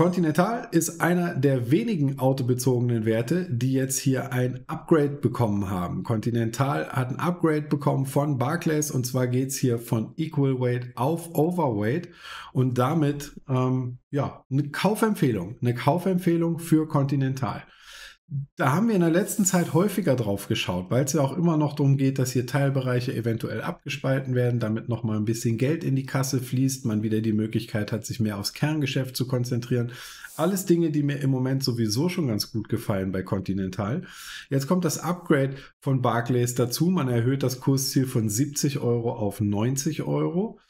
Continental ist einer der wenigen autobezogenen Werte, die jetzt hier ein Upgrade bekommen haben. Continental hat ein Upgrade bekommen von Barclays und zwar geht es hier von Equal Weight auf Overweight und damit ähm, ja eine Kaufempfehlung, eine Kaufempfehlung für Continental. Da haben wir in der letzten Zeit häufiger drauf geschaut, weil es ja auch immer noch darum geht, dass hier Teilbereiche eventuell abgespalten werden, damit nochmal ein bisschen Geld in die Kasse fließt, man wieder die Möglichkeit hat, sich mehr aufs Kerngeschäft zu konzentrieren. Alles Dinge, die mir im Moment sowieso schon ganz gut gefallen bei Continental. Jetzt kommt das Upgrade von Barclays dazu. Man erhöht das Kursziel von 70 Euro auf 90 Euro.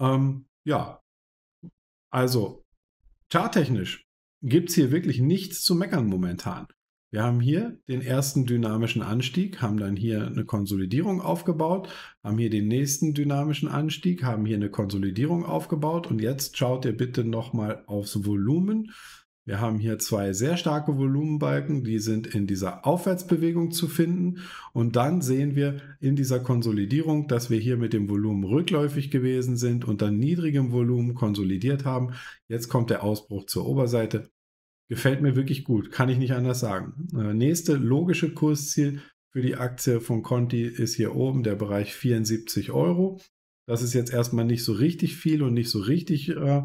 Ähm, ja, also charttechnisch gibt es hier wirklich nichts zu meckern momentan. Wir haben hier den ersten dynamischen Anstieg, haben dann hier eine Konsolidierung aufgebaut, haben hier den nächsten dynamischen Anstieg, haben hier eine Konsolidierung aufgebaut und jetzt schaut ihr bitte nochmal aufs Volumen. Wir haben hier zwei sehr starke Volumenbalken, die sind in dieser Aufwärtsbewegung zu finden. Und dann sehen wir in dieser Konsolidierung, dass wir hier mit dem Volumen rückläufig gewesen sind, und dann niedrigem Volumen konsolidiert haben. Jetzt kommt der Ausbruch zur Oberseite Gefällt mir wirklich gut, kann ich nicht anders sagen. Äh, nächste logische Kursziel für die Aktie von Conti ist hier oben der Bereich 74 Euro. Das ist jetzt erstmal nicht so richtig viel und nicht so richtig äh,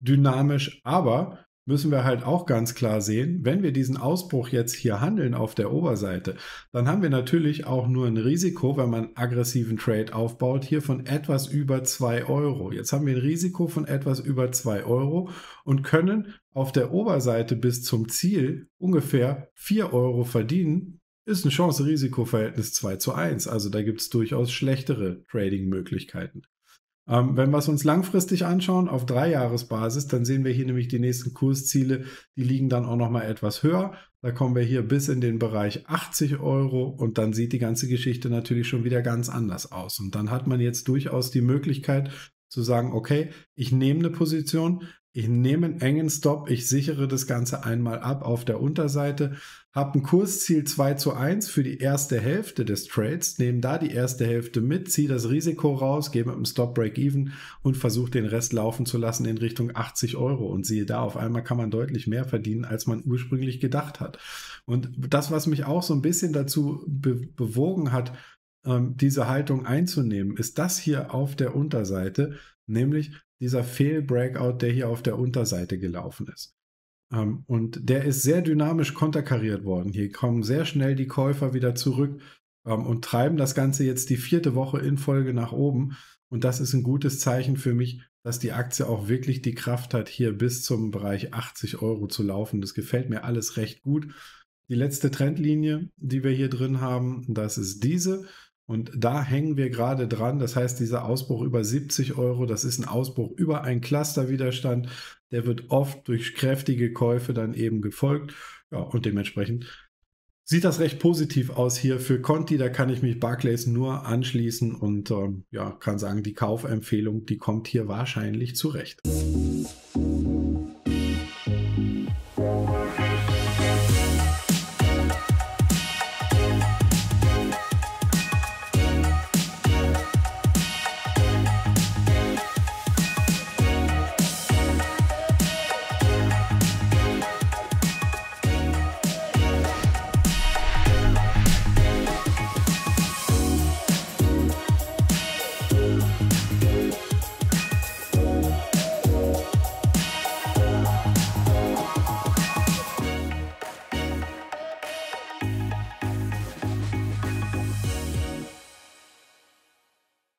dynamisch, aber müssen wir halt auch ganz klar sehen, wenn wir diesen Ausbruch jetzt hier handeln auf der Oberseite, dann haben wir natürlich auch nur ein Risiko, wenn man aggressiven Trade aufbaut, hier von etwas über 2 Euro. Jetzt haben wir ein Risiko von etwas über 2 Euro und können auf der Oberseite bis zum Ziel ungefähr 4 Euro verdienen. Ist ein Chance-Risiko-Verhältnis 2 zu 1. Also da gibt es durchaus schlechtere Trading-Möglichkeiten. Ähm, wenn wir es uns langfristig anschauen, auf Dreijahresbasis, dann sehen wir hier nämlich die nächsten Kursziele, die liegen dann auch nochmal etwas höher. Da kommen wir hier bis in den Bereich 80 Euro und dann sieht die ganze Geschichte natürlich schon wieder ganz anders aus. Und dann hat man jetzt durchaus die Möglichkeit zu sagen, okay, ich nehme eine Position, ich nehme einen engen Stop, ich sichere das Ganze einmal ab auf der Unterseite, habe ein Kursziel 2 zu 1 für die erste Hälfte des Trades, nehme da die erste Hälfte mit, ziehe das Risiko raus, gehe mit einem Stop Break Even und versuche den Rest laufen zu lassen in Richtung 80 Euro. Und siehe da, auf einmal kann man deutlich mehr verdienen, als man ursprünglich gedacht hat. Und das, was mich auch so ein bisschen dazu be bewogen hat, ähm, diese Haltung einzunehmen, ist das hier auf der Unterseite, nämlich dieser Fehlbreakout, der hier auf der Unterseite gelaufen ist. Ähm, und der ist sehr dynamisch konterkariert worden. Hier kommen sehr schnell die Käufer wieder zurück ähm, und treiben das Ganze jetzt die vierte Woche in Folge nach oben. Und das ist ein gutes Zeichen für mich, dass die Aktie auch wirklich die Kraft hat, hier bis zum Bereich 80 Euro zu laufen. Das gefällt mir alles recht gut. Die letzte Trendlinie, die wir hier drin haben, das ist diese. Und da hängen wir gerade dran. Das heißt, dieser Ausbruch über 70 Euro, das ist ein Ausbruch über einen Clusterwiderstand. Der wird oft durch kräftige Käufe dann eben gefolgt. Ja, und dementsprechend sieht das recht positiv aus hier für Conti. Da kann ich mich Barclays nur anschließen und ähm, ja, kann sagen, die Kaufempfehlung, die kommt hier wahrscheinlich zurecht.